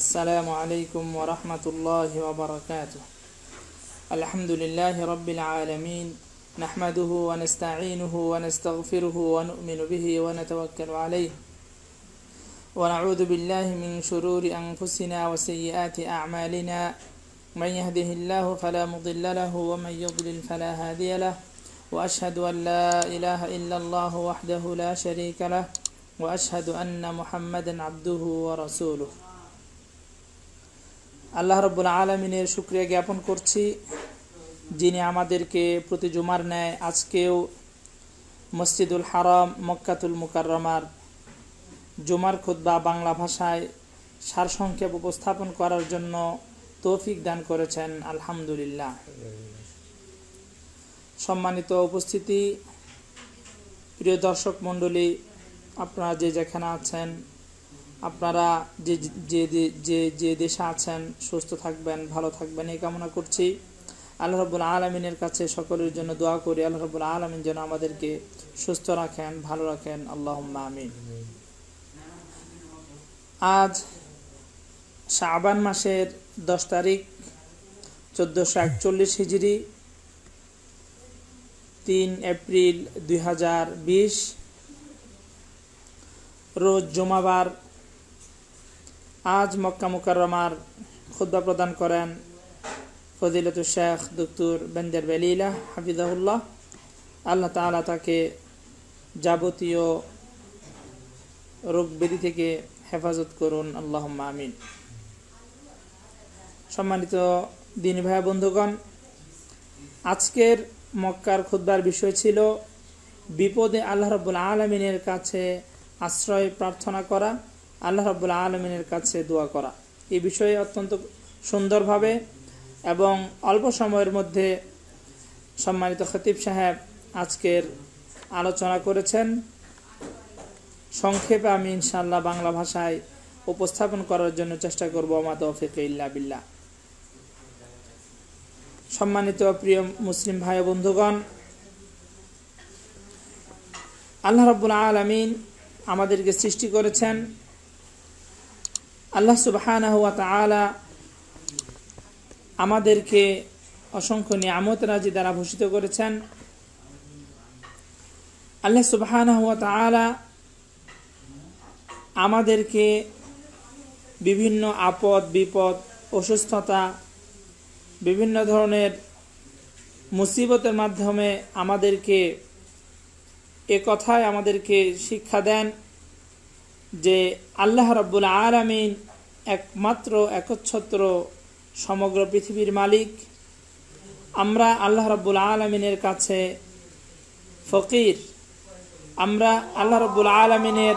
السلام عليكم ورحمة الله وبركاته الحمد لله رب العالمين نحمده ونستعينه ونستغفره ونؤمن به ونتوكل عليه ونعوذ بالله من شرور أنفسنا وسيئات أعمالنا من يهده الله فلا مضل له ومن يضلل فلا هادي له وأشهد أن لا إله إلا الله وحده لا شريك له وأشهد أن محمدا عبده ورسوله আল্লাহ রব্বুল আলমিনের সুক্রিয়া জ্ঞাপন করছি যিনি আমাদেরকে প্রতি জুমার নেয় আজকেও মসজিদুল হারাম মক্কাতুল মুকাররমার জুমার খুদ্ বাংলা ভাষায় সারসংক্ষেপ উপস্থাপন করার জন্য তৌফিক দান করেছেন আলহামদুলিল্লাহ সম্মানিত উপস্থিতি প্রিয় দর্শক মণ্ডলী আপনারা যে যেখানে আছেন আপনারা যে যে যে যে দেশে আছেন সুস্থ থাকবেন ভালো থাকবেন এই কামনা করছি আল্লাহ রব্বুল আলমিনের কাছে সকলের জন্য দোয়া করি আল্লাহ রব্বুল আলমিন যেন আমাদেরকে সুস্থ রাখেন ভালো রাখেন আল্লাহ আমিন আজ শাবান মাসের দশ তারিখ চোদ্দোশো একচল্লিশ হিজড়ি তিন এপ্রিল দুই হাজার বিশ রোজ জমাবার আজ মক্কা মুকাররমার খুদ্া প্রদান করেন ফজিলতুল শেখ দুক্তুর বেন্দের বেলিলা হাফিজাহুল্লাহ আল্লাহ তালা তাকে যাবতীয় রোগ ব্যাধি থেকে হেফাজত করুন আল্লাহ আমিন সম্মানিত দিন ভাই বন্ধুগণ আজকের মক্কার খুদ্বার বিষয় ছিল বিপদে আল্লাহ রবুল আলমিনের কাছে আশ্রয় প্রার্থনা করা আল্লাহ রব্বুল আলমিনের কাছে দোয়া করা এ বিষয়ে অত্যন্ত সুন্দরভাবে এবং অল্প সময়ের মধ্যে সম্মানিত খতিব সাহেব আজকের আলোচনা করেছেন সংক্ষেপে আমি ইনশাল্লাহ বাংলা ভাষায় উপস্থাপন করার জন্য চেষ্টা করব আমাদের তৌফিক ইল্লা বিল্লাহ সম্মানিত প্রিয় মুসলিম ভাই বন্ধুগণ আল্লাহ রব্বুল আলমিন আমাদেরকে সৃষ্টি করেছেন আল্লাহ সুবাহানা হওয়া তালা আমাদেরকে অসংখ্য নিয়ামত রাজি দ্বারা ভূষিত করেছেন আল্লাহ সুবাহানা হওয়া তালা আমাদেরকে বিভিন্ন আপদ বিপদ অসুস্থতা বিভিন্ন ধরনের মুসিবতের মাধ্যমে আমাদেরকে এ কথায় আমাদেরকে শিক্ষা দেন যে আল্লাহ রব্বুল আলামিন একমাত্র একচ্ছত্র সমগ্র পৃথিবীর মালিক আমরা আল্লাহ রব্বুল আলমিনের কাছে ফকির আমরা আল্লাহ রব্বুল আলমিনের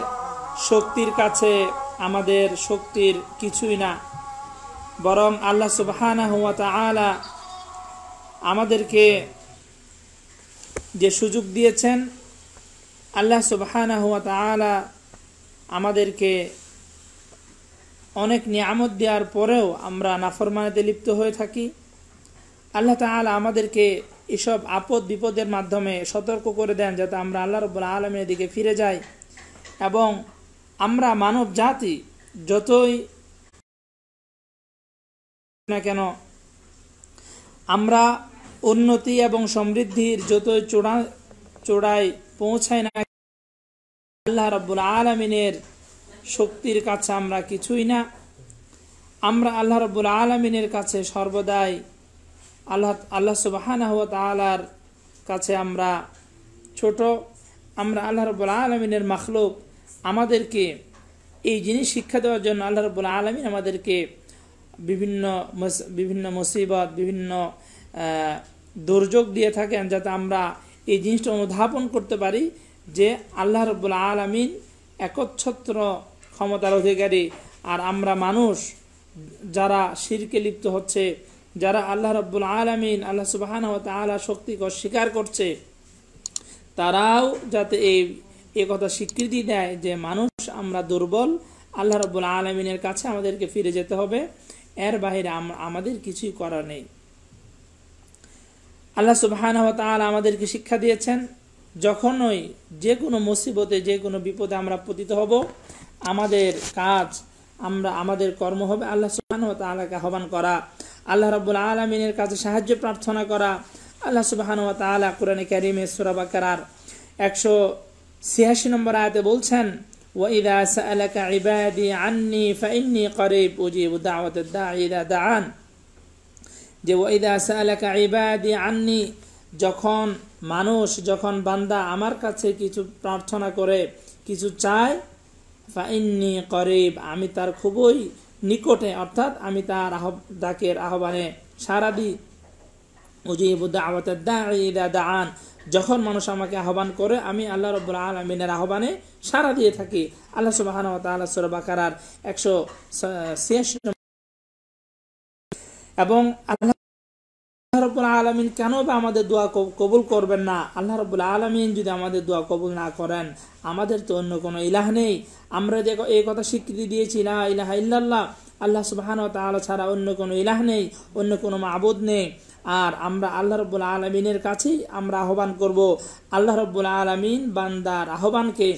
শক্তির কাছে আমাদের শক্তির কিছুই না বরং আল্লাহ সুবাহানা হুয়া আলা আমাদেরকে যে সুযোগ দিয়েছেন আল্লাহ সুবাহানা হুয়া আলা আমাদেরকে অনেক নিয়ামত দেওয়ার পরেও আমরা নাফরমানিতে লিপ্ত হয়ে থাকি আল্লাহ তাহলে আমাদেরকে এসব আপদ বিপদের মাধ্যমে সতর্ক করে দেন যাতে আমরা আল্লাহ রব্বুল আলমের দিকে ফিরে যাই এবং আমরা মানব জাতি যতই না কেন আমরা উন্নতি এবং সমৃদ্ধির যতই চূড়া চূড়ায় পৌঁছায় না আল্লাহ রব্বুল আলমিনের শক্তির কাছে আমরা কিছুই না আমরা আল্লাহ রব্বুল আলমিনের কাছে সর্বদাই আল্লাহ আল্লাহ সুবাহানা আলার কাছে আমরা ছোট আমরা আল্লাহ রব্বুল আলমিনের মাখলুক আমাদেরকে এই জিনিস শিক্ষা দেওয়ার জন্য আল্লাহ রব্বুল আলমিন আমাদেরকে বিভিন্ন বিভিন্ন মুসিবত বিভিন্ন দুর্যোগ দিয়ে থাকেন যাতে আমরা এই জিনিসটা অনুধাবন করতে পারি যে আল্লাহ রব্বুল আলমিন একচ্ছত্র ক্ষমতার অধিকারী আর আমরা মানুষ যারা শিরকে লিপ্ত হচ্ছে যারা আল্লাহ রব্বুল আলমিন আল্লাহ সুবাহান তালা শক্তিকে অস্বীকার করছে তারাও যাতে এই এ কথা স্বীকৃতি দেয় যে মানুষ আমরা দুর্বল আল্লাহ রব্বুল আলমিনের কাছে আমাদেরকে ফিরে যেতে হবে এর বাহিরে আমাদের কিছুই করার নেই আল্লাহ সুবাহান আমাদেরকে শিক্ষা দিয়েছেন যখনই যে কোনো মুসিবতে যে কোনো বিপদে আমরা পতিত হব আমাদের কাজ আমরা আমাদের কর্ম হবে আল্লাহ সুবাহ তালাকে আহ্বান করা আল্লাহ রব্বুল আলমিনের কাছে সাহায্য প্রার্থনা করা আল্লাহ সুবাহান ও তালা কোরআনে সুরাবা সুরাবাকার একশো ছিয়াশি নম্বর আয়াতে বলছেন وإذا سألك عبادي عني فإني قريب أجيب দাওয়াত الداعي إذا যে ওয়াইদা সালাকা عبادي আন্নি যখন মানুষ যখন বান্দা আমার কাছে কিছু প্রার্থনা করে কিছু চায় ফাইন্নি করিব আমি তার খুবই নিকটে অর্থাৎ আমি তার আহ ডাকের আহ্বানে সারা দিই উজিবুদ্দা যখন মানুষ আমাকে আহ্বান করে আমি আল্লাহ রব্বুল আলমিনের আহ্বানে সারা দিয়ে থাকি আল্লাহ সুবাহান তাল্লাহ সুরবাকার একশো ছিয়াশি এবং আল্লাহ আল্লাহ রব্বুল আলমিন কেন বা আমাদের দোয়া কবুল করবেন না আল্লাহ রব্বুল আলমিন যদি আমাদের দোয়া কবুল না করেন আমাদের তো অন্য কোনো ইলাহ নেই আমরা যে এই কথা স্বীকৃতি দিয়েছি না ইলাহ ইল্লাল্লাহ আল্লাহ সুবাহান তালা ছাড়া অন্য কোনো ইলাহ নেই অন্য কোনো মাবুদ নেই আর আমরা আল্লাহ রব্বুল আলমিনের কাছেই আমরা আহ্বান করব আল্লাহ রব্বুল আলমিন বান্দার আহ্বানকে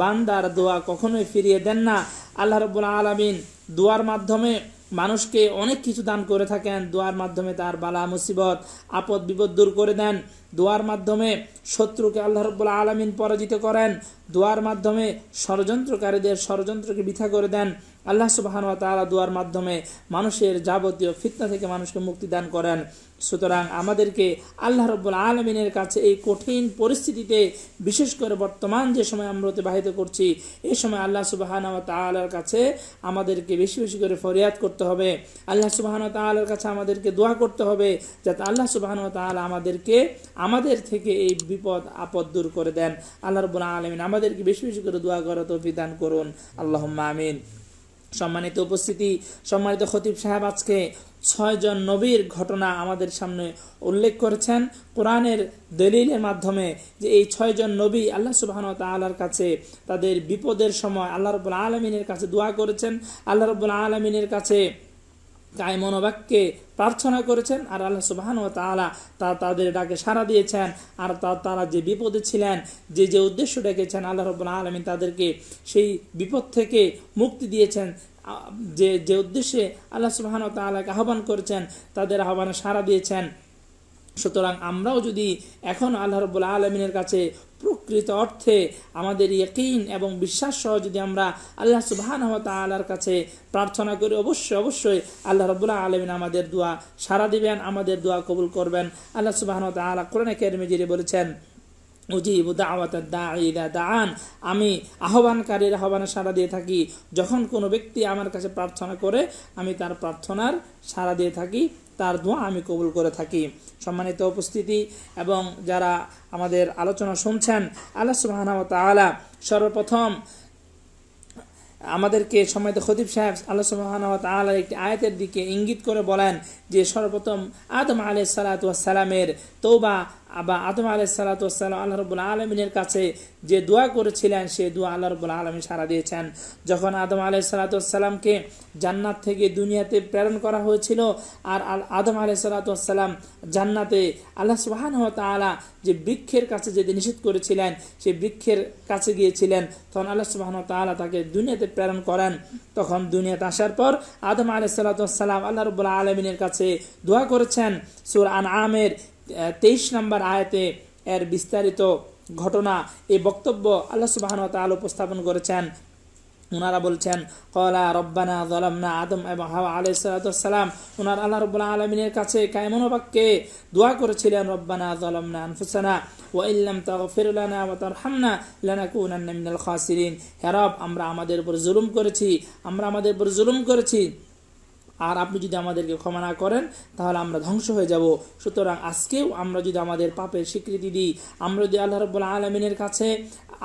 বান্দার দোয়া কখনোই ফিরিয়ে দেন না আল্লাহ রব্বুল আলমিন দোয়ার মাধ্যমে মানুষকে অনেক কিছু দান করে থাকেন দোয়ার মাধ্যমে তার বালা মুসিবত আপদ বিপদ দূর করে দেন দোয়ার মাধ্যমে শত্রুকে আল্লাহ রব্বুল্লা আলমিন পরাজিত করেন দোয়ার মাধ্যমে ষড়যন্ত্রকারীদের ষড়যন্ত্রকে বৃথা করে দেন আল্লাহ সুবাহান তালা দোয়ার মাধ্যমে মানুষের যাবতীয় ফিতনা থেকে মানুষকে মুক্তি দান করেন সুতরাং আমাদেরকে আল্লাহ রব্বুল আলমিনের কাছে এই কঠিন পরিস্থিতিতে বিশেষ করে বর্তমান যে সময় আমরা অতিবাহিত করছি এ সময় আল্লাহ সুবাহান তালার কাছে আমাদেরকে বেশি বেশি করে ফরিয়াদ করতে হবে আল্লাহ সুবাহান তালার কাছে আমাদেরকে দোয়া করতে হবে যাতে আল্লাহ সুবাহান তালা আমাদেরকে আমাদের থেকে এই বিপদ আপদ দূর করে দেন আল্লাহ রবুল্লা আলমিন আমাদেরকে বেশি বেশি করে দোয়া করা তো বিধান করুন আল্লাহ আমিন সম্মানিত উপস্থিতি সম্মানিত খতিব সাহেব আজকে ছয়জন নবীর ঘটনা আমাদের সামনে উল্লেখ করেছেন কোরআনের দলিলের মাধ্যমে যে এই ছয়জন নবী আল্লাহ সুবাহন তাল্লার কাছে তাদের বিপদের সময় আল্লাহ রবুল্লা আলমিনের কাছে দোয়া করেছেন আল্লাহ রবুল্লা আলমিনের কাছে তাই মনোবাক্যে প্রার্থনা করেছেন আর আল্লাহ সুবাহান ও তালা তা তাদের ডাকে সাড়া দিয়েছেন আর তা তারা যে বিপদে ছিলেন যে যে উদ্দেশ্য ডেকেছেন আল্লাহ রব আলমিন তাদেরকে সেই বিপদ থেকে মুক্তি দিয়েছেন যে যে উদ্দেশ্যে আল্লাহ সুবাহান ও তালাকে আহ্বান করেছেন তাদের আহ্বানে সাড়া দিয়েছেন সুতরাং আমরাও যদি এখন আল্লাহ রবুল্লা আলমিনের কাছে প্রকৃত অর্থে আমাদের ইয়কিন এবং বিশ্বাস সহ যদি আমরা আল্লাহ সুবাহান তালার কাছে প্রার্থনা করি অবশ্যই অবশ্যই আল্লাহ রবুল্লাহ আলমিন আমাদের দোয়া সারা দিবেন আমাদের দোয়া কবুল করবেন আল্লাহ সুবাহন তালা কোরআনে কেরমিজিরে বলেছেন উজিব দাওয়াত দা দান আমি আহ্বানকারীর আহ্বানে সাড়া দিয়ে থাকি যখন কোনো ব্যক্তি আমার কাছে প্রার্থনা করে আমি তার প্রার্থনার সাড়া দিয়ে থাকি তার দোয়া আমি কবুল করে থাকি সম্মানিত উপস্থিতি এবং যারা আমাদের আলোচনা শুনছেন আল্লাহ সুবাহানাহ তালা সর্বপ্রথম আমাদেরকে সম্মানিত খতিব সাহেব আল্লাহ সুবাহানাহত তালা একটি আয়তের দিকে ইঙ্গিত করে বলেন যে সর্বপ্রথম আদম আলি সালাতামের তৌবা বা আদম আলাই সালাতাম আল্লাহ রবুল্লা আলমিনের কাছে যে দোয়া করেছিলেন সে দোয়া আল্লাহ রবুল্লা আলমী সারা দিয়েছেন যখন আদম আলাই সালাতামকে জান্নাত থেকে দুনিয়াতে প্রেরণ করা হয়েছিল আর আদম আলাই সালাতাম জান্নাতে আল্লাহ সুবাহান তালা যে বৃক্ষের কাছে যে নিষেধ করেছিলেন সে বৃক্ষের কাছে গিয়েছিলেন তখন আল্লাহ সুবাহন তালা তাকে দুনিয়াতে প্রেরণ করেন তখন দুনিয়াতে আসার পর আদম আলাই সালাতাম আল্লাহ রবুল্লা আলমিনের কাছে দোয়া করেছেন সুর আন আমের তেইশ নম্বর আয়তে এর বিস্তারিত ঘটনা এই বক্তব্য আল্লাহ সুবাহন তাল উপস্থাপন করেছেন ওনারা বলছেন কলা রব্বানা জলামনা আদম এবং হাওয়া আলাই সালাতাম ওনার আল্লাহ রব্লা আলমিনের কাছে কায়মন বাক্যে দোয়া করেছিলেন রব্বানা জলামনা আনফুসানা ও ইল্লাম তা ফেরুলানা তাগফিরুলানা ওয়া তারহামনা লানাকুনান্না মিনাল খাসিরিন হেরব আমরা আমাদের উপর জুলুম করেছি আমরা আমাদের উপর জুলুম করেছি আর আপনি যদি আমাদেরকে ক্ষমা না করেন তাহলে আমরা ধ্বংস হয়ে যাব সুতরাং আজকেও আমরা যদি আমাদের পাপের স্বীকৃতি দিই আমরা যদি আল্লাহ রব্বুল আলমিনের কাছে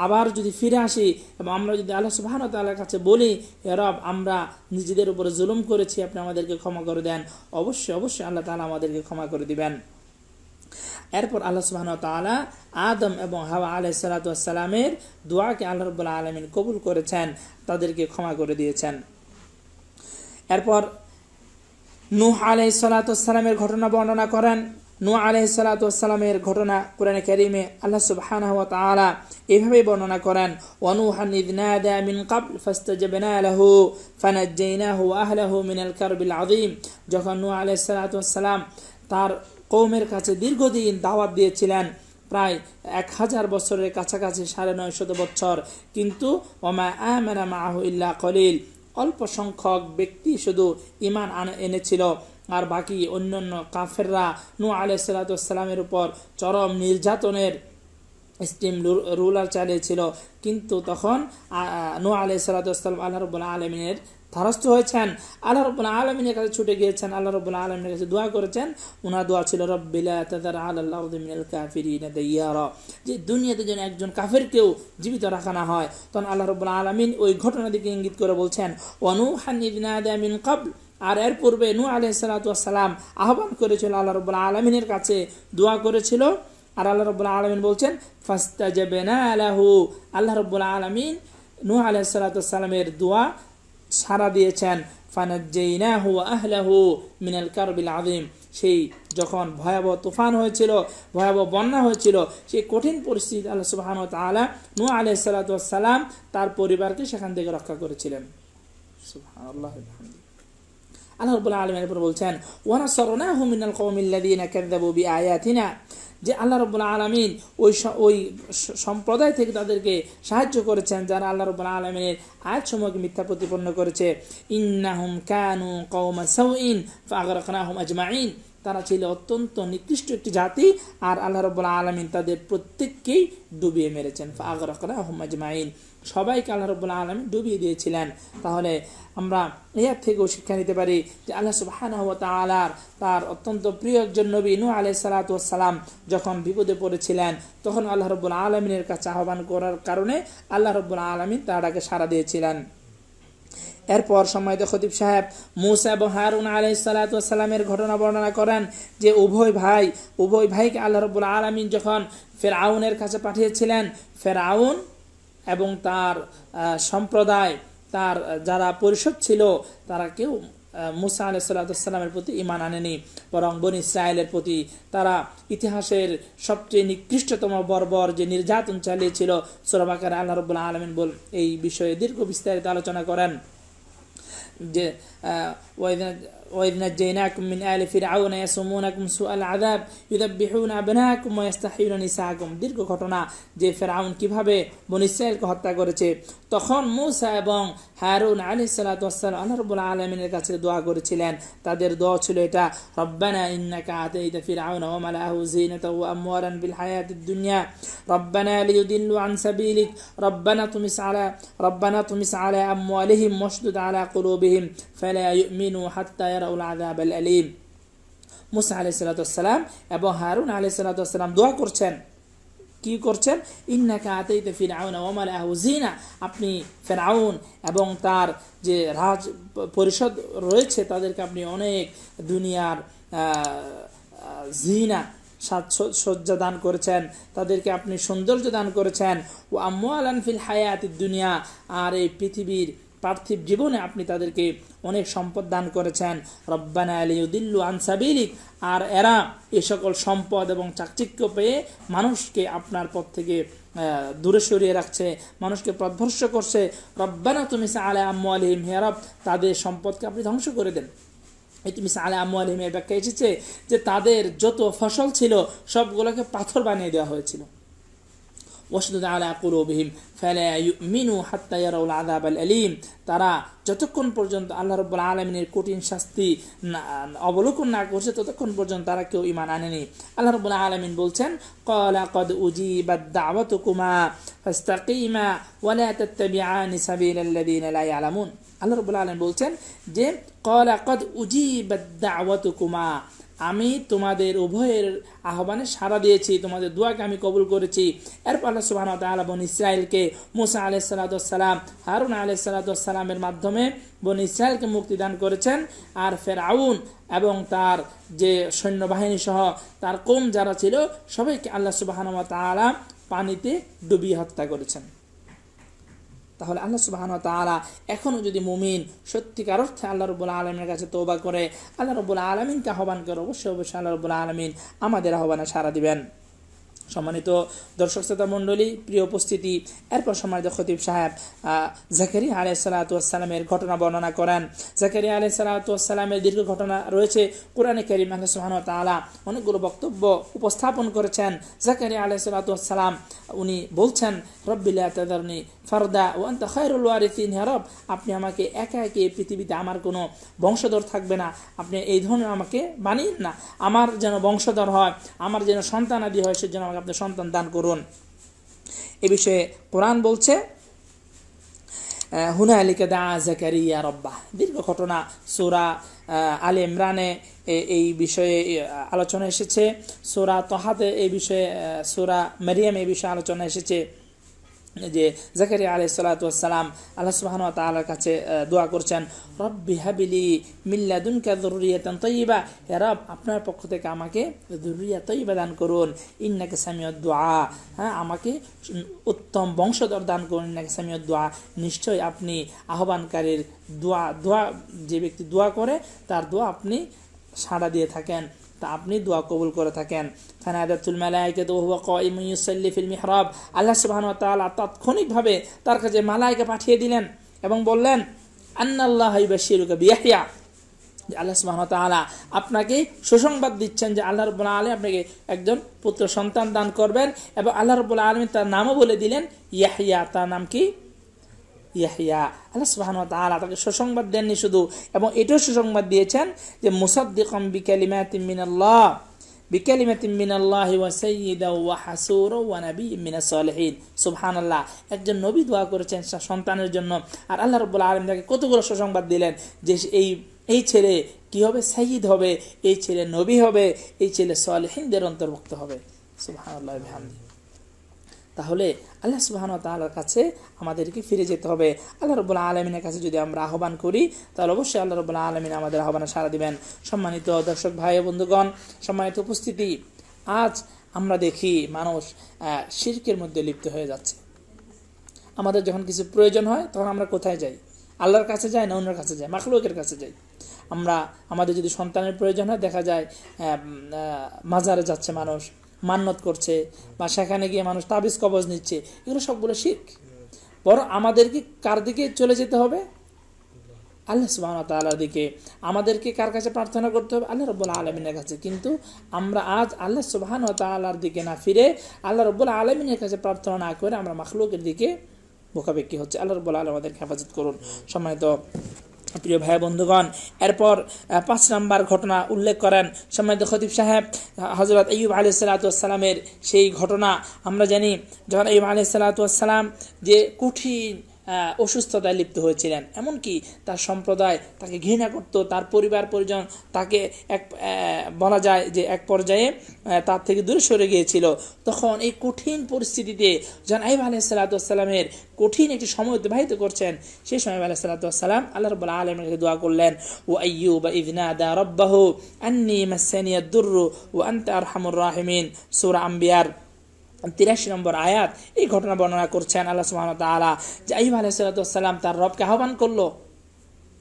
আবার যদি ফিরে আসি এবং আমরা যদি আল্লাহ সুবাহান তাল্লাহর কাছে বলি রব আমরা নিজেদের উপরে জুলুম করেছি আপনি আমাদেরকে ক্ষমা করে দেন অবশ্যই অবশ্যই আল্লাহ তালা আমাদেরকে ক্ষমা করে দিবেন এরপর আল্লাহ সুবাহন তালা আদম এবং হাওয়া আলহ সালাতামের দোয়াকে আল্লাহ রবুল্লাহ আলমিন কবুল করেছেন তাদেরকে ক্ষমা করে দিয়েছেন এরপর নূহ আলহ সালাতামের ঘটনা বর্ণনা করেন নূহ আলহ সালাতামের ঘটনা কোরআনে করিমে আল্লাহ সুবহানাহু ওয়া এভাবে বর্ণনা করেন ওয়ানুহান ইদনাদা মিন ক্বাবল ফাস্তাজাবনা লাহু ফানাজ্জাইনাহু ওয়া আহলাহু মিনাল কারবিল আযীম যখন নূহ আলহ সালাতাম তার কওমের কাছে দীর্ঘদিন দাওয়াত দিয়েছিলেন প্রায় এক হাজার বছরের কাছাকাছি সাড়ে নয় শত বছর কিন্তু ওমা আমানা মাহু ইল্লা কলিল অল্প সংখ্যক ব্যক্তি শুধু ইমান এনেছিল আর বাকি অন্যান্য কাফেররা নু আলাই সালাতামের উপর চরম নির্যাতনের স্টিম রুলার চালিয়েছিল কিন্তু তখন নু আলাই সালাতাম আল্লাহ রবুল্লা আলমিনের ধারস্থ হয়েছেন আল্লাহ রব আলমিনের কাছে ছুটে গিয়েছেন আল্লাহ রব আলমিনের কাছে দোয়া করেছেন ওনার দোয়া ছিল রব্বিলা যে দুনিয়াতে যেন একজন কাফেরকেও জীবিত রাখা না হয় তখন আল্লাহ রব আলমিন ওই ঘটনা দিকে ইঙ্গিত করে বলছেন অনু হানিদিন কবল আর এর পূর্বে নু আলহ সালাতাম আহ্বান করেছিল আল্লাহ রব আলমিনের কাছে দোয়া করেছিল আর আল্লাহ রব আলমিন বলছেন ফাস্তা যাবে না আল্লাহ আল্লাহ রবুল্লা আলমিন নু আলহ সালাতামের দোয়া সারা দিয়েছেন ফানাজ্জাইনাহু আহলাহু সেই যখন ভয়াবহ তুফান হয়েছিল ভয়াবহ বন্যা হয়েছিল সেই কঠিন পরিস্থিতি আল্লাহ সুবহানাহু ওয়া তাআলা নূহ সালাম তার পরিবারকে সেখান থেকে রক্ষা করেছিলেন সুবহানাল্লাহ আল্লাহ রাব্বুল আলামিন এরপর বলছেন ওয়া নাসরনাহু মিনাল কওমিল্লাযীনা কাযযাবু বিআয়াতিনা যে আল্লাহ রবুল্লা আলমিন ওই ওই সম্প্রদায় থেকে তাদেরকে সাহায্য করেছেন যারা আল্লাহ রবুল্লা আলমিনের আয়াত সময়কে মিথ্যা প্রতিপন্ন করেছে ইন্নাহুম কানু কৌমা সৌইন ফাগরকনাহুম আজমাইন তারা ছিল অত্যন্ত নিকৃষ্ট একটি জাতি আর আল্লাহ রবুল্লা আলমিন তাদের প্রত্যেককেই ডুবিয়ে মেরেছেন ফাগরকনাহুম আজমাইন সবাইকে আল্লাহ রব্বুল আলম ডুবিয়ে দিয়েছিলেন তাহলে আমরা এর থেকেও শিক্ষা নিতে পারি যে আল্লাহ সুবাহানা হুয়া তার অত্যন্ত প্রিয় একজন নবী নু আলাই সালাতাম যখন বিপদে পড়েছিলেন তখন আল্লাহ রব্বুল আলমিনের কাছে আহ্বান করার কারণে আল্লাহ রব্বুল আলমিন তারাকে সাড়া দিয়েছিলেন এরপর সময় খতিব সাহেব মুসা এবং হারুন আলাই সালাতামের ঘটনা বর্ণনা করেন যে উভয় ভাই উভয় ভাইকে আল্লাহ রব্বুল আলমিন যখন ফের আউনের কাছে পাঠিয়েছিলেন ফের আউন এবং তার সম্প্রদায় তার যারা পরিষদ ছিল তারা কেউ মুসা আলাহ সাল্লাহসাল্লামের প্রতি ইমান আনেনি বরং বন ইসরায়েলের প্রতি তারা ইতিহাসের সবচেয়ে নিকৃষ্টতম বর্বর যে নির্যাতন চালিয়েছিল সোরবাকার আল্লাহ রবুল্লাহ আলমিন বল এই বিষয়ে দীর্ঘ বিস্তারিত আলোচনা করেন যে وإذ نجيناكم من آل فرعون يسمونكم سوء العذاب يذبحون أبناكم ويستحيون نساءكم ديركو كتنا جي فرعون كيف هبه بني كو حتى قرده تخون موسى ابن هارون عليه الصلاة والسلام على رب العالمين لكا سيل دعا قرده لين تدير دعا چلتا ربنا إنك عتيت فرعون وملأه زينة وأموالا بالحياة الدنيا ربنا ليدلوا عن سبيلك ربنا تمس على ربنا تمس على أموالهم واشدد على قلوبهم فلا يؤمنوا حتى يرى আদাব আল আলিম মুসা আলি সালাতাম এবং হারুন আলি সালাতাম দোয়া করছেন কি করছেন ইন্নাকা ফিরাউন আহজিনা আপনি ফেরাউন এবং তার যে রাজ পরিষদ রয়েছে তাদেরকে আপনি অনেক দুনিয়ার জিনা সাজসজ্জা দান করেছেন তাদেরকে আপনি সৌন্দর্য দান করেছেন ও আম্মু আলান ফিল হায়াত দুনিয়া আর এই পৃথিবীর পার্থিব জীবনে আপনি তাদেরকে অনেক সম্পদ দান করেছেন রব্বানা আলী আলিউদ্দিল্লু আনসাবিলিক আর এরা এ সকল সম্পদ এবং চাকচিক্য পেয়ে মানুষকে আপনার পথ থেকে দূরে সরিয়ে রাখছে মানুষকে প্রধ্বর্ষ করছে রব্বানা তুমি আলে আম্মু আলিম হেরব তাদের সম্পদকে আপনি ধ্বংস করে দেন এই ইতমিস আলে আম্মু আলিমের ব্যাখ্যা এসেছে যে তাদের যত ফসল ছিল সবগুলোকে পাথর বানিয়ে দেওয়া হয়েছিল ওয়াসুদ আলা কুলোবিহিম মিনু হাত্তা ইয়ারাউল আদাব আল আলিম তারা যতক্ষণ পর্যন্ত আল্লাহ রব্বুল আলমিনের কঠিন শাস্তি অবলোকন না করছে ততক্ষণ পর্যন্ত তারা কেউ ইমান আনেনি আল্লাহ রব্বুল আলমিন বলছেন কলা কদ উজি বাদ্দাওয়াত কুমা ফাস্তাকিমা ওয়ালা তাত্তাবিআনি সাবিলাল্লাযিনা লা ইয়ালামুন আল্লাহ রব্বুল আলমিন বলছেন যে কলা কদ উজি বাদ্দাওয়াত কুমা আমি তোমাদের উভয়ের আহ্বানে সাড়া দিয়েছি তোমাদের দোয়াকে আমি কবুল করেছি এরপর আল্লাহ সুবাহ তালা বোন ইসরায়েলকে মুসা আলহ সালাদাম হারুন আলহ সালাদামের মাধ্যমে বোন ইসরায়েলকে মুক্তিদান করেছেন আর ফের আউন এবং তার যে সৈন্যবাহিনী সহ তার কোম যারা ছিল সবাইকে আল্লাহ সুবাহানুয়া তালা পানিতে ডুবিয়ে হত্যা করেছেন তাহলে আল্লাহ সুবাহান তালা এখনও যদি মুমিন সত্যিকার অর্থে আল্লাহ রবুল্লা আলমের কাছে তৌবা করে আল্লাহ রবুল্লা আলমিনকে আহ্বান করে অবশ্যই অবশ্যই আল্লাহ রবুল্লা আলমিন আমাদের আহ্বানে সাড়া দিবেন সম্মানিত দর্শক শ্রোতা মণ্ডলী প্রিয় উপস্থিতি এরপর সম্মানিত খতিব সাহেব জাকারি আলহ সালাতামের ঘটনা বর্ণনা করেন জাকারি আলহ সালাতামের দীর্ঘ ঘটনা রয়েছে কোরআনে করিম আলহ সোহান তালা অনেকগুলো বক্তব্য উপস্থাপন করেছেন জাকারি আলহ সালাতাম উনি বলছেন রব্বিল্লা উনি ফারদা ওয়ান্তা খায়রুল ওয়ারিসিন হেরব আপনি আমাকে একা একে পৃথিবীতে আমার কোনো বংশধর থাকবে না আপনি এই ধরনের আমাকে বানিয়েন না আমার যেন বংশধর হয় আমার যেন সন্তান আদি হয় সেজন্য আমাকে আপনি সন্তান দান করুন এ বিষয়ে কোরআন বলছে হুনা আলিকে দা জাকারিয়া রব্বা দীর্ঘ ঘটনা সোরা আল ইমরানে এই বিষয়ে আলোচনা এসেছে সোরা তহাতে এই বিষয়ে সোরা মেরিয়াম এই বিষয়ে আলোচনা এসেছে যে জাকারি আলাই সালাতাম আল্লাহ সুবাহন তালার কাছে দোয়া করছেন রব্বি হাবিলি মিল্লাদুনকা জরুরিয়াতন তৈবা হে রব আপনার পক্ষ থেকে আমাকে জরুরিয়া তৈবা দান করুন ইন্নাকে সামিয় দোয়া হ্যাঁ আমাকে উত্তম বংশধর দান করুন ইন্নাকে সামিয় দোয়া নিশ্চয়ই আপনি আহ্বানকারীর দোয়া দোয়া যে ব্যক্তি দোয়া করে তার দোয়া আপনি সাড়া দিয়ে থাকেন তা আপনি দোয়া কবুল করে থাকেন ফানাদাতুল মালাইকাতু হুয়া কাইমুন ইউসাল্লি ফিল মিহরাব আল্লাহ সুবহানাহু ওয়া তাআলা তাৎক্ষণিকভাবে তার কাছে মালায়েকা পাঠিয়ে দিলেন এবং বললেন আন্নাল্লাহ ইবাশিরুকা যে আল্লাহ সুবহান তাআলা আপনাকে সুসংবাদ দিচ্ছেন যে আল্লাহ রব্বুল আলমী আপনাকে একজন পুত্র সন্তান দান করবেন এবং আল্লাহ রব্বুল আলমী তার নামও বলে দিলেন ইয়াহিয়া তার নাম কি ইয়াহিয়া আল্লাহ সুবাহান তাহলে তাকে সুসংবাদ দেননি শুধু এবং এটাও সুসংবাদ দিয়েছেন যে মুসাদ্দিকম বিকালিমা তিমিনাল্লাহ বিকালিমা তিমিনাল্লাহ ওয়াসাইদা ওয়া হাসুর ওয়া নবী মিনা সালেহীন সুবহানাল্লাহ একজন নবী দোয়া করেছেন সন্তানের জন্য আর আল্লাহ রব্বুল আলম তাকে কতগুলো সুসংবাদ দিলেন যে এই এই ছেলে কি হবে সাইদ হবে এই ছেলে নবী হবে এই ছেলে সালেহীনদের অন্তর্ভুক্ত হবে সুবহানাল্লাহ তাহলে আল্লাহ সুবাহান তাল্লার কাছে আমাদেরকে ফিরে যেতে হবে আল্লাহ রবুল্লাহ আলমিনের কাছে যদি আমরা আহ্বান করি তাহলে অবশ্যই আল্লাহ রবুল্লাহ আলমিন আমাদের আহ্বানে সাড়া দিবেন সম্মানিত দর্শক ভাই বন্ধুগণ সম্মানিত উপস্থিতি আজ আমরা দেখি মানুষ শির্কের মধ্যে লিপ্ত হয়ে যাচ্ছে আমাদের যখন কিছু প্রয়োজন হয় তখন আমরা কোথায় যাই আল্লাহর কাছে যাই না অন্যের কাছে যাই মাখলুকের কাছে যাই আমরা আমাদের যদি সন্তানের প্রয়োজন হয় দেখা যায় মাজারে যাচ্ছে মানুষ মান্নত করছে বা সেখানে গিয়ে মানুষ তাবিজ কবজ নিচ্ছে এগুলো সবগুলো শিখ বরং আমাদেরকে কার দিকে চলে যেতে হবে আল্লাহ সুবাহ তাল্লাহ দিকে আমাদেরকে কার কাছে প্রার্থনা করতে হবে আল্লাহ রব্বুল আলমিনের কাছে কিন্তু আমরা আজ আল্লাহ সুবাহান তাল্লাহর দিকে না ফিরে আল্লাহ রব্বুল আলমিনের কাছে প্রার্থনা না করে আমরা মাখলুকের দিকে বোকাবেকি হচ্ছে আল্লাহ রব্বুল আলম আমাদেরকে হেফাজত করুন সময় তো প্রিয় ভাই বন্ধুগণ এরপর পাঁচ নম্বর ঘটনা উল্লেখ করেন সম্মানিত খতিব সাহেব হজরত ইউব আলি সালাতামের সেই ঘটনা আমরা জানি যখন ইউব আলি সালাতাম যে কঠিন অসুস্থতায় লিপ্ত হয়েছিলেন এমনকি তার সম্প্রদায় তাকে ঘৃণা করত তার পরিবার পরিজন তাকে এক বলা যায় যে এক পর্যায়ে তার থেকে দূরে সরে গিয়েছিল তখন এই কঠিন পরিস্থিতিতে আইব আলহ সালাতামের কঠিন একটি সময় অতিবাহিত করছেন সেই সময় আলহ সালাতাম আল্লাহ রব আলমকে দোয়া করলেন ও আইয়ু বা ইবনা দা রব্বাহু আন্নি মাসানিয়া দুর্রু ও আন্তা আর হামুর রাহমিন সুরা আম্বিয়ার তিরাশি নম্বর আয়াত এই ঘটনা বর্ণনা করছেন আল্লাহ সুহান তালা যে আহিব আলাইসালাতাম তার রবকে আহ্বান করলো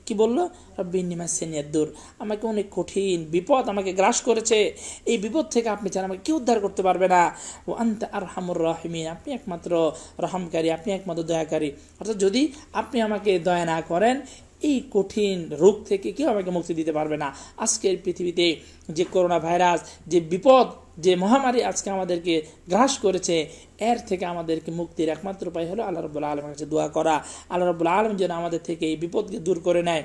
কি বললো রব্বিনিমা সেনিয়া দূর আমাকে অনেক কঠিন বিপদ আমাকে গ্রাস করেছে এই বিপদ থেকে আপনি চান আমাকে কেউ উদ্ধার করতে পারবে না ও আন্ত আর হামুর রহমিন আপনি একমাত্র রহমকারী আপনি একমাত্র দয়াকারী অর্থাৎ যদি আপনি আমাকে দয়া না করেন এই কঠিন রোগ থেকে কেউ আমাকে মুক্তি দিতে পারবে না আজকের পৃথিবীতে যে করোনা ভাইরাস যে বিপদ যে মহামারী আজকে আমাদেরকে গ্রাস করেছে এর থেকে আমাদেরকে মুক্তির একমাত্র উপায় হলো আল্লাহ রবুল্লা আলমের কাছে দোয়া করা আল্লাহ রবুল্লা আলম যেন আমাদের থেকে এই বিপদকে দূর করে নেয়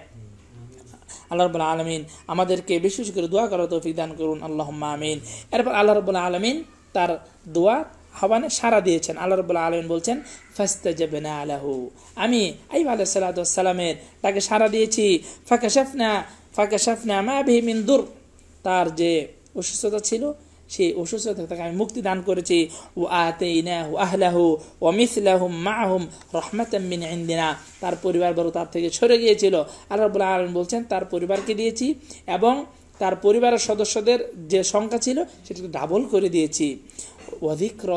আল্লাহ রবুল্লা আলমিন আমাদেরকে বেশি বেশি করে দোয়া করা তৌফিক দান করুন আল্লাহ আমিন এরপর আল্লাহ রবুল্লা আলমিন তার দোয়া আহ্বানে সাড়া দিয়েছেন আল্লাহ রবুল্লা আলমিন বলছেন ফাস্তাজাবনা আলাহু আমি আইব আলাহ সাল্লাহসাল্লামের তাকে সাড়া দিয়েছি ফাঁকাশাফনা ফাঁকাশাফনা মা বিহিমিন দূর তার যে অসুস্থতা ছিল সেই অসুস্থতা তাকে আমি মুক্তি দান করেছি ও আহতে ইনাহু আহলাহু ও মিসলাহুম মাহুম রহমাতাম্মিন ইন্দিনা তার বড় তার থেকে সরে গিয়েছিল আল্লাহ রবুল্লা আলম বলছেন তার পরিবারকে দিয়েছি এবং তার পরিবারের সদস্যদের যে সংখ্যা ছিল সেটাকে ডাবল করে দিয়েছি অধিক্র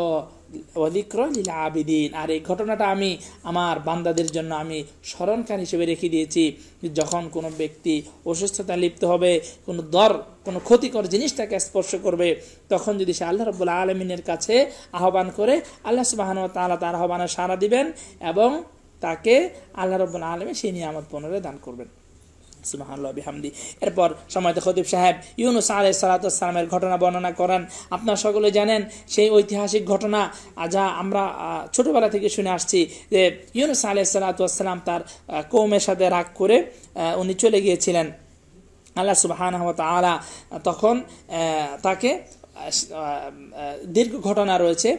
অধিক্র লীলা আবিদিন আর এই ঘটনাটা আমি আমার বান্দাদের জন্য আমি স্মরণকার হিসেবে রেখে দিয়েছি যখন কোনো ব্যক্তি অসুস্থতা লিপ্ত হবে কোনো দর কোনো ক্ষতিকর জিনিসটাকে স্পর্শ করবে তখন যদি সে আল্লাহ রব্বুল্লা আলমিনের কাছে আহ্বান করে আল্লাহ সুবাহন তালা তার আহ্বানে সাড়া দিবেন এবং তাকে আল্লাহ রব্বুল আলমী সেই নিয়ামত পুনরায় দান করবেন এরপর সময় খতিব সাহেব ইউনুস আলাই সালাতামের ঘটনা বর্ণনা করেন আপনার সকলে জানেন সেই ঐতিহাসিক ঘটনা যা আমরা ছোটবেলা থেকে শুনে আসছি যে ইউনুস আলাই সালাতাম তার কৌমের সাথে রাগ করে উনি চলে গিয়েছিলেন আল্লাহ সুবাহান আলা তখন তাকে দীর্ঘ ঘটনা রয়েছে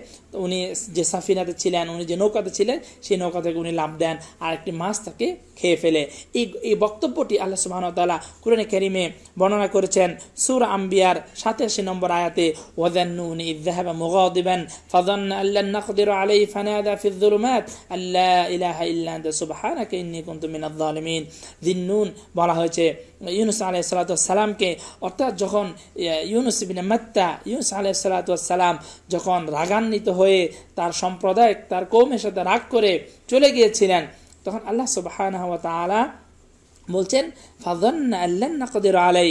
উনি যে সাফিনাতে ছিলেন উনি যে নৌকাতে ছিলেন সেই নৌকা থেকে উনি লাভ দেন আর একটি মাছ তাকে খেয়ে ফেলে এই এই বক্তব্যটি আল্লাহ সুবাহতালা কুরআনে কেরিমে বর্ণনা করেছেন সুর আম্বিয়ার সাতাশি নম্বর আয়াতে ওদেন উনি ইদাহাবা মোগাও দিবেন ফাদান আল্লাহ নাকদির আলাই ফানাদা ফিজুলুমাত আল্লাহ ইলাহা ইল্লাহ সুবাহ ইন্নী আলমিন দিন জালিমিন বলা হয়েছে ইউনুস আলাহ সালাতামকে অর্থাৎ যখন ইউনুস ইবিন মাত্তা ইউনুস আলাহ সালাতাম যখন রাগান্বিত হয়ে তার সম্প্রদায় তার কৌমের সাথে রাগ করে চলে গিয়েছিলেন তখন আল্লাহ সুবাহ বলছেন ফাদন আল্লাহ নাকদের আলাই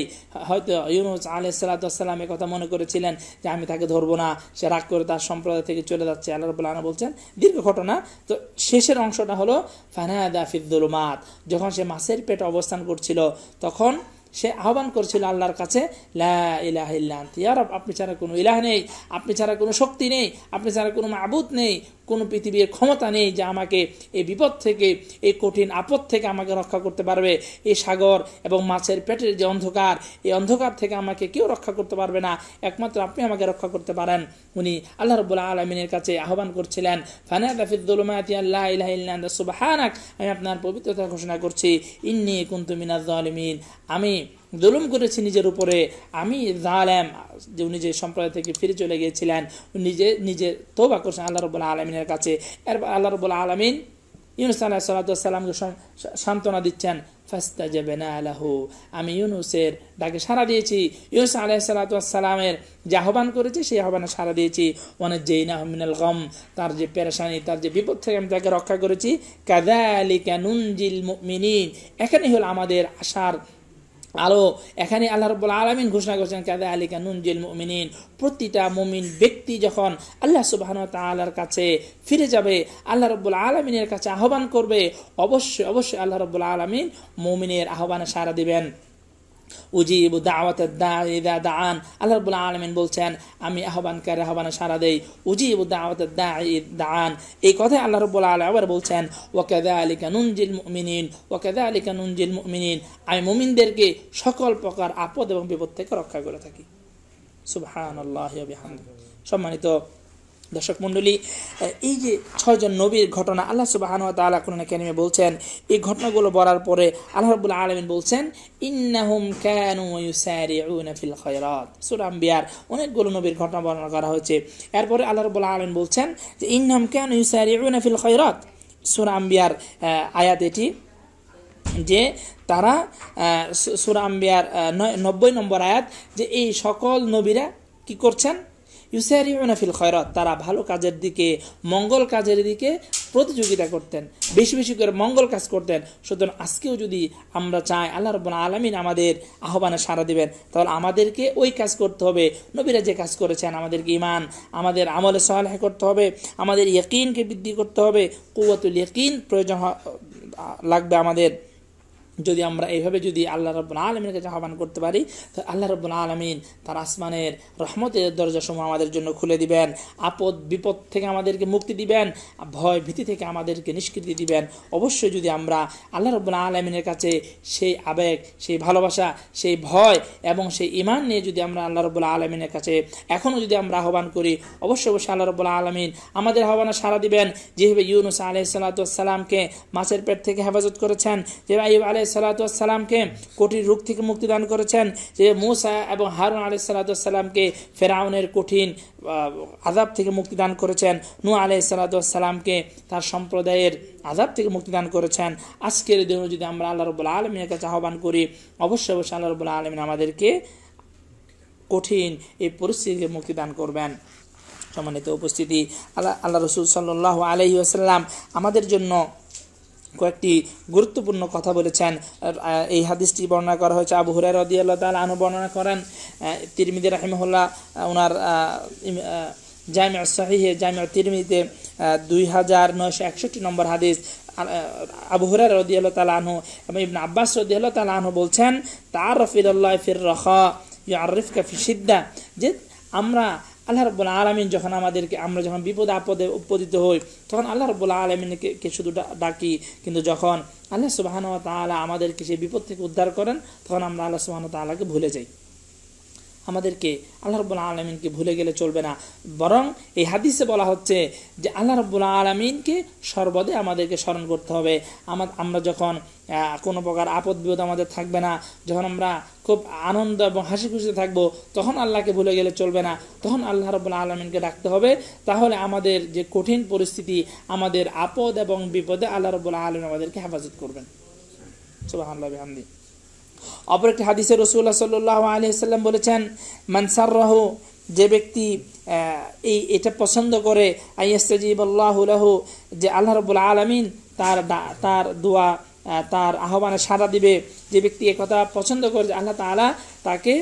হয়তো ইউনুস আলহ সালাতাম কথা মনে করেছিলেন যে আমি তাকে ধরবো না সে রাগ করে তার সম্প্রদায় থেকে চলে যাচ্ছে আল্লাহ রবুল্লা বলছেন দীর্ঘ ঘটনা তো শেষের অংশটা হলো ফানায়াদা ফিদ্দুলমাত যখন সে মাছের পেটে অবস্থান করছিল তখন সে আহ্বান করছিল আল্লাহর কাছে লা ইলাহ ইল্লাহ ইয়ারব আপনি ছাড়া কোনো ইলাহ নেই আপনি ছাড়া কোনো শক্তি নেই আপনি ছাড়া কোনো মাবুদ নেই কোনো পৃথিবীর ক্ষমতা নেই যে আমাকে এই বিপদ থেকে এই কঠিন আপদ থেকে আমাকে রক্ষা করতে পারবে এই সাগর এবং মাছের পেটের যে অন্ধকার এই অন্ধকার থেকে আমাকে কেউ রক্ষা করতে পারবে না একমাত্র আপনি আমাকে রক্ষা করতে পারেন উনি আল্লাহ রবুল্লাহ আলমিনের কাছে আহ্বান করছিলেন আমি আপনার পবিত্রতা ঘোষণা করছি ইন্নি কুন্তু মিনাজ আলমিন আমি জুলুম করেছি নিজের উপরে আমি জালেম যে উনি যে সম্প্রদায় থেকে ফিরে চলে গিয়েছিলেন নিজে নিজে তোবা করছেন আল্লাহ রবুল্লাহ আলমিনের কাছে এরপর আল্লাহ রবুল্লাহ আলমিন ইউনুস আল্লাহ সাল্লাহসাল্লামকে সান্ত্বনা দিচ্ছেন ফাস্তা যাবে না আল্লাহ আমি ইউনুসের ডাকে সাড়া দিয়েছি ইউনুস আলাহ সাল্লামের যে আহ্বান করেছি সেই আহ্বানে সাড়া দিয়েছি অনেক জেইন আহমিনাল গম তার যে পেরেশানি তার যে বিপদ থেকে আমি তাকে রক্ষা করেছি কাদা আলী ক্যানুন জিল মিনিন এখানেই হল আমাদের আশার আরো এখানে আল্লাহ রব আলমিন ঘোষণা করছেন কাদা আলিকা নুনজিল মুমিনিন প্রতিটা মুমিন ব্যক্তি যখন আল্লাহ সুবাহন তালার কাছে ফিরে যাবে আল্লাহ রব্বুল আলমিনের কাছে আহ্বান করবে অবশ্যই অবশ্যই আল্লাহ রব্বুল আলমিন মুমিনের আহ্বানে সাড়া দিবেন উজিবু দাওয়াতের দা দান আল্লাহ রবুল্লা আলমিন বলছেন আমি আহ্বানকারী আহ্বানে সারা দেই উজিবু দাওয়াতের দা দান এই কথায় আল্লাহ রবুল্লা আলম আবার বলছেন ওয়াকেদা আলিকা নুনজিল মুমিনিন ওয়াকেদা আলিকা নুনজিল মুমিনিন আমি মুমিনদেরকে সকল প্রকার আপদ এবং বিপদ থেকে রক্ষা করে থাকি আল্লাহ সম্মানিত দর্শক মণ্ডলী এই যে ছয়জন নবীর ঘটনা আল্লাহ সুবাহান তালা কোরআন একাডেমি বলছেন এই ঘটনাগুলো বলার পরে আল্লাহ রবুল্লা আলমিন বলছেন ইন্নাহুম ফিল খয়রাত সুরাম বিয়ার অনেকগুলো নবীর ঘটনা বর্ণনা করা হয়েছে এরপরে আল্লাহ রবুল্লা আলমিন বলছেন যে ইন্নাহুম ক্যান ইউসারি ফিল খয়রাত সুরাম বিয়ার আয়াত এটি যে তারা সুরাম বিয়ার নব্বই নম্বর আয়াত যে এই সকল নবীরা কি করছেন ইউসারিউনা ফিল খয়রত তারা ভালো কাজের দিকে মঙ্গল কাজের দিকে প্রতিযোগিতা করতেন বেশি বেশি করে মঙ্গল কাজ করতেন সুতরাং আজকেও যদি আমরা চাই আল্লাহ রব আলমিন আমাদের আহ্বানে সাড়া দেবেন তাহলে আমাদেরকে ওই কাজ করতে হবে নবীরা যে কাজ করেছেন আমাদেরকে ইমান আমাদের আমলে সহলে করতে হবে আমাদের ইয়কিনকে বৃদ্ধি করতে হবে কুয়াতুল ইয়কিন প্রয়োজন লাগবে আমাদের যদি আমরা এইভাবে যদি আল্লাহ রব্বুল আলমীর কাছে আহ্বান করতে পারি তো আল্লাহ রব্বুল আলমিন তার আসমানের রহমতের দরজাসমূহ আমাদের জন্য খুলে দিবেন আপদ বিপদ থেকে আমাদেরকে মুক্তি দিবেন ভয় ভীতি থেকে আমাদেরকে নিষ্কৃতি দিবেন অবশ্যই যদি আমরা আল্লাহ রব্বুল আলমিনের কাছে সেই আবেগ সেই ভালোবাসা সেই ভয় এবং সেই ইমান নিয়ে যদি আমরা আল্লাহ রব্বুল আলমিনের কাছে এখনও যদি আমরা আহ্বান করি অবশ্যই অবশ্যই আল্লাহ রব্বুল আলমিন আমাদের আহ্বানে সারা দিবেন যেভাবে ইউনুস আলহ সালাতামকে মাছের পেট থেকে হেফাজত করেছেন যেভাবে আলহ আলাইসালাতামকে কঠিন রোগ থেকে মুক্তি দান করেছেন যে মুসা এবং হারুন আলাইসালাতামকে ফেরাউনের কঠিন আজাব থেকে মুক্তি দান করেছেন নু আলাইসালাতামকে তার সম্প্রদায়ের আজাব থেকে মুক্তি দান করেছেন আজকের দিনে যদি আমরা আল্লাহ রবুল্লা আলমীর কাছে আহ্বান করি অবশ্যই অবশ্যই আল্লাহ রবুল্লা আলমিন আমাদেরকে কঠিন এই পরিস্থিতিকে মুক্তি দান করবেন সম্মানিত উপস্থিতি আল্লাহ আল্লাহ রসুল সাল্লাহ আলহি আসাল্লাম আমাদের জন্য কয়েকটি গুরুত্বপূর্ণ কথা বলেছেন এই হাদিসটি বর্ণনা করা হয়েছে আবু হুরাই রদিয়াল্লাহ তাল আনু বর্ণনা করেন তিরমিদি রাহিমহল্লা ওনার জামিয়া সাহিহে জামিয়া তিরমিতে দুই হাজার নয়শো একষট্টি নম্বর হাদিস আবু রদি আল্লাহ তাল আনহু এবং ইবন আব্বাস আল্লাহ তাল আনহু বলছেন তার রফির আল্লাহ ফির রহ ইউ আরিফ কাফি সিদ্দা যে আমরা আল্লাহ রব্বুল আলমিন যখন আমাদেরকে আমরা যখন বিপদে আপদে উৎপদিত হই তখন আল্লাহ রব্বুল আলমিনকে শুধু ডাকি কিন্তু যখন আল্লাহ সুবাহান তালা আমাদেরকে সেই বিপদ থেকে উদ্ধার করেন তখন আমরা আল্লাহ সুবাহান তালাকে ভুলে যাই আমাদেরকে আল্লাহ রব্বুল আলমিনকে ভুলে গেলে চলবে না বরং এই হাদিসে বলা হচ্ছে যে আল্লাহ রব্বুল আলমিনকে সর্বদে আমাদেরকে স্মরণ করতে হবে আমার আমরা যখন কোনো প্রকার আপদ বিপদ আমাদের থাকবে না যখন আমরা খুব আনন্দ এবং হাসি খুশিতে থাকবো তখন আল্লাহকে ভুলে গেলে চলবে না তখন আল্লাহ রব্বুল আলমিনকে ডাকতে হবে তাহলে আমাদের যে কঠিন পরিস্থিতি আমাদের আপদ এবং বিপদে আল্লাহ রব্বুল আলমিন আমাদেরকে হেফাজত করবেন সুবাহ আল্লাহ অপর একটি হাদিসে রসুল্লাহ সাল্লাহ সাল্লাম বলেছেন মানসাররাহ যে ব্যক্তি এই এটা পছন্দ করে আইয়াস্তাজিব যে আল্লাহ রবুল আলমিন তার তার দোয়া তার আহ্বানে সাড়া দিবে যে ব্যক্তি একথা পছন্দ করে যে আল্লাহ তালা তাকে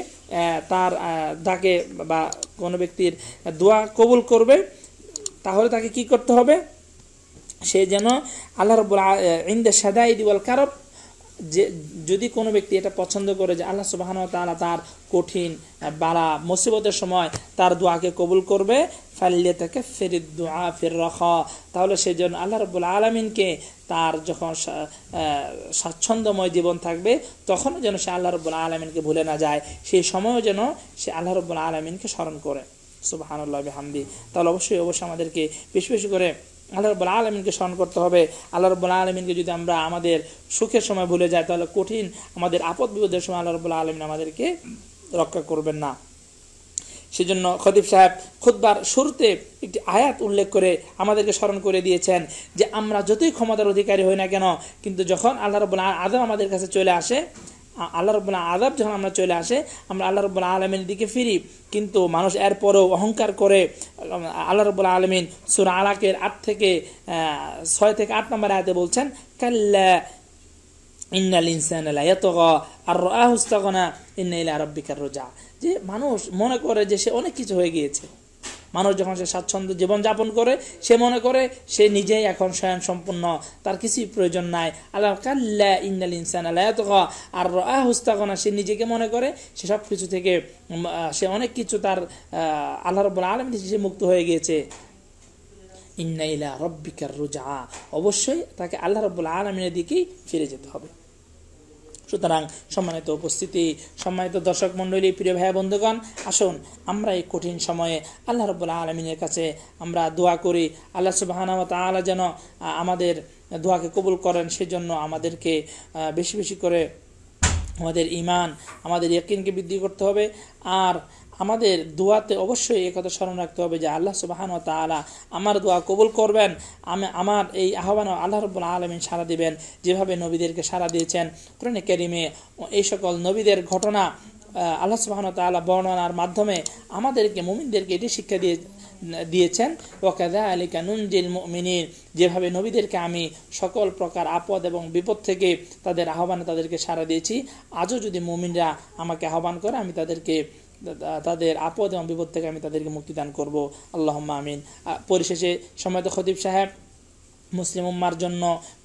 তার তাকে বা কোনো ব্যক্তির দোয়া কবুল করবে তাহলে তাকে কি করতে হবে সে যেন আল্লাহ রবুল ইন্দে সাদাইদ ওয়াল কারব যে যদি কোনো ব্যক্তি এটা পছন্দ করে যে আল্লাহ সুবাহান তালা তার কঠিন বালা মুসিবতের সময় তার দোয়াকে কবুল করবে ফাল্লিয়ে তাকে ফেরিদ দোয়া ফের রখ তাহলে সেই জন্য আল্লাহ রবুল আলমিনকে তার যখন স্বাচ্ছন্দ্যময় জীবন থাকবে তখনও যেন সে আল্লাহ রবুল আলমিনকে ভুলে না যায় সেই সময়ও যেন সে আল্লাহ রবুল আলমিনকে স্মরণ করে সুবাহানুল্লাহ হামদি তাহলে অবশ্যই অবশ্যই আমাদেরকে বেশি বেশি করে আল্লাহ রব্বুল আলমিনকে স্মরণ করতে হবে আল্লাহ রব্বুল আলমিনকে যদি আমরা আমাদের সুখের সময় ভুলে যাই তাহলে কঠিন আমাদের আপদ বিপদের সময় আল্লাহ রব্বুল আলমিন আমাদেরকে রক্ষা করবেন না সেজন্য খদিফ সাহেব খুদ্বার শুরুতে একটি আয়াত উল্লেখ করে আমাদেরকে স্মরণ করে দিয়েছেন যে আমরা যতই ক্ষমতার অধিকারী হই না কেন কিন্তু যখন আল্লাহ রব্বুল আদম আমাদের কাছে চলে আসে আল্লাহ রব্বুল আদাব যখন আমরা চলে আসে আমরা আল্লাহ রব্বুল আলমিনের দিকে ফিরি কিন্তু মানুষ এরপরও অহংকার করে আল্লাহ রব্বুল আলমিন সুর আলাকের আট থেকে ছয় থেকে আট নম্বর আয়তে বলছেন কাল্লা ইন্নাল ইনসান আর রাহুস্তাগনা ইন্না ইলা রব্বিকার রোজা যে মানুষ মনে করে যে সে অনেক কিছু হয়ে গিয়েছে মানুষ যখন সে স্বাচ্ছন্দ্য জীবনযাপন করে সে মনে করে সে নিজেই এখন স্বয়ং সম্পূর্ণ তার কিছুই প্রয়োজন নাই আল্লাহ কাল্লা ইন্দাল ইনসান আল্লাহ আর হুস্তাগনা সে নিজেকে মনে করে সে সব কিছু থেকে সে অনেক কিছু তার আল্লাহ রব আলম সে মুক্ত হয়ে গিয়েছে ইন্নাইলা রব্বিকার রোজা অবশ্যই তাকে আল্লাহ রব্বুল আলমিনের দিকেই ফিরে যেতে হবে সুতরাং সম্মানিত উপস্থিতি সম্মানিত দর্শক মণ্ডলী প্রিয় ভাই বন্ধুগণ আসুন আমরা এই কঠিন সময়ে আল্লাহ রবুল্লা আলমিনের কাছে আমরা দোয়া করি আল্লাহ সুবাহানাওয়া তালা যেন আমাদের দোয়াকে কবুল করেন সেজন্য আমাদেরকে বেশি বেশি করে আমাদের ইমান আমাদের ইয়াকিনকে বৃদ্ধি করতে হবে আর আমাদের দোয়াতে অবশ্যই একথা স্মরণ রাখতে হবে যে আল্লাহ সুবাহান তালা আমার দোয়া কবুল করবেন আমি আমার এই আহ্বান আল্লাহ রব্বুল আলমিন সারা দিবেন যেভাবে নবীদেরকে সারা দিয়েছেন কোরআনে কেরিমে এই সকল নবীদের ঘটনা আল্লাহ সুবাহন তালা বর্ণনার মাধ্যমে আমাদেরকে মুমিনদেরকে এটি শিক্ষা দিয়ে দিয়েছেন ওকাদা আলী কানুনজিল মিনীর যেভাবে নবীদেরকে আমি সকল প্রকার আপদ এবং বিপদ থেকে তাদের আহ্বানে তাদেরকে সাড়া দিয়েছি আজও যদি মুমিনরা আমাকে আহ্বান করে আমি তাদেরকে তাদের আপদ এবং বিপদ থেকে আমি তাদেরকে মুক্তিদান করবো আল্লাহ আমিন পরিশেষে সময়ত খতিব সাহেব মুসলিম উম্মার জন্য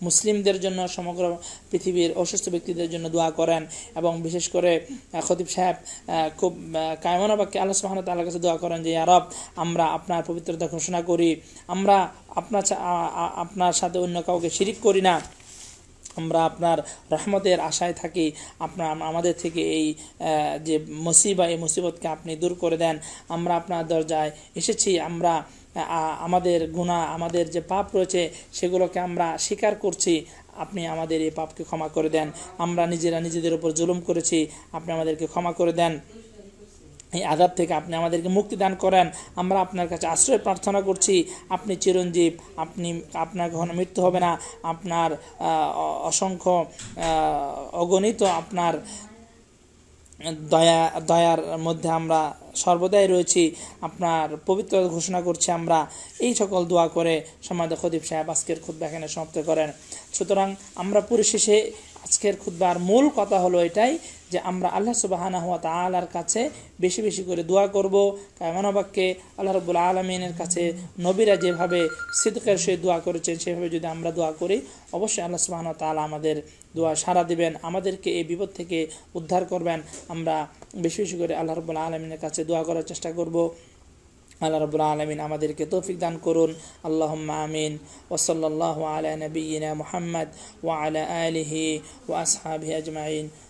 মুসলিমদের জন্য সমগ্র পৃথিবীর অসুস্থ ব্যক্তিদের জন্য দোয়া করেন এবং বিশেষ করে খতিব সাহেব খুব কায়মনাবাক্যে আল্লাহ সুহান তাল্লাহ কাছে দোয়া করেন যে আরব আমরা আপনার পবিত্রতা ঘোষণা করি আমরা আপনার আপনার সাথে অন্য কাউকে শিরিক করি না আমরা আপনার রহমতের আশায় থাকি আপনার আমাদের থেকে এই যে মুসিবা এই মুসিবতকে আপনি দূর করে দেন আমরা আপনার দরজায় এসেছি আমরা আমাদের গুণা আমাদের যে পাপ রয়েছে সেগুলোকে আমরা স্বীকার করছি আপনি আমাদের এই পাপকে ক্ষমা করে দেন আমরা নিজেরা নিজেদের উপর জুলুম করেছি আপনি আমাদেরকে ক্ষমা করে দেন এই আজাব থেকে আপনি আমাদেরকে মুক্তি দান করেন আমরা আপনার কাছে আশ্রয় প্রার্থনা করছি আপনি চিরঞ্জীব আপনি আপনার ঘন মৃত্যু হবে না আপনার অসংখ্য অগণিত আপনার দয়া দয়ার মধ্যে আমরা সর্বদাই রয়েছি আপনার পবিত্র ঘোষণা করছি আমরা এই সকল দোয়া করে সমাজ খদীপ সাহেব আজকের খুদ্া এখানে সমাপ্ত করেন সুতরাং আমরা পরিশেষে আজকের খুদ্ার মূল কথা হলো এটাই যে আমরা আল্লাহ সুবাহানা হাত আলার কাছে বেশি বেশি করে দোয়া করব কায়মানবাক্যে আল্লাহ রবুল আলমিনের কাছে নবীরা যেভাবে সিদ্দকের সে দোয়া করেছেন সেভাবে যদি আমরা দোয়া করি অবশ্যই আল্লাহ সুবাহানা তালা আমাদের দোয়া সারা দিবেন আমাদেরকে এই বিপদ থেকে উদ্ধার করবেন আমরা বেশি বেশি করে আল্লাহ রবুল আলমিনের কাছে দোয়া করার চেষ্টা করব আল্লাহ রবুল আলমিন আমাদেরকে তৌফিক দান করুন আল্লাহ আমিন ওসল্লাহ আলা নবীনা মোহাম্মদ ওয়া আলা আলিহি ওয়া আসহাবি আজমাইন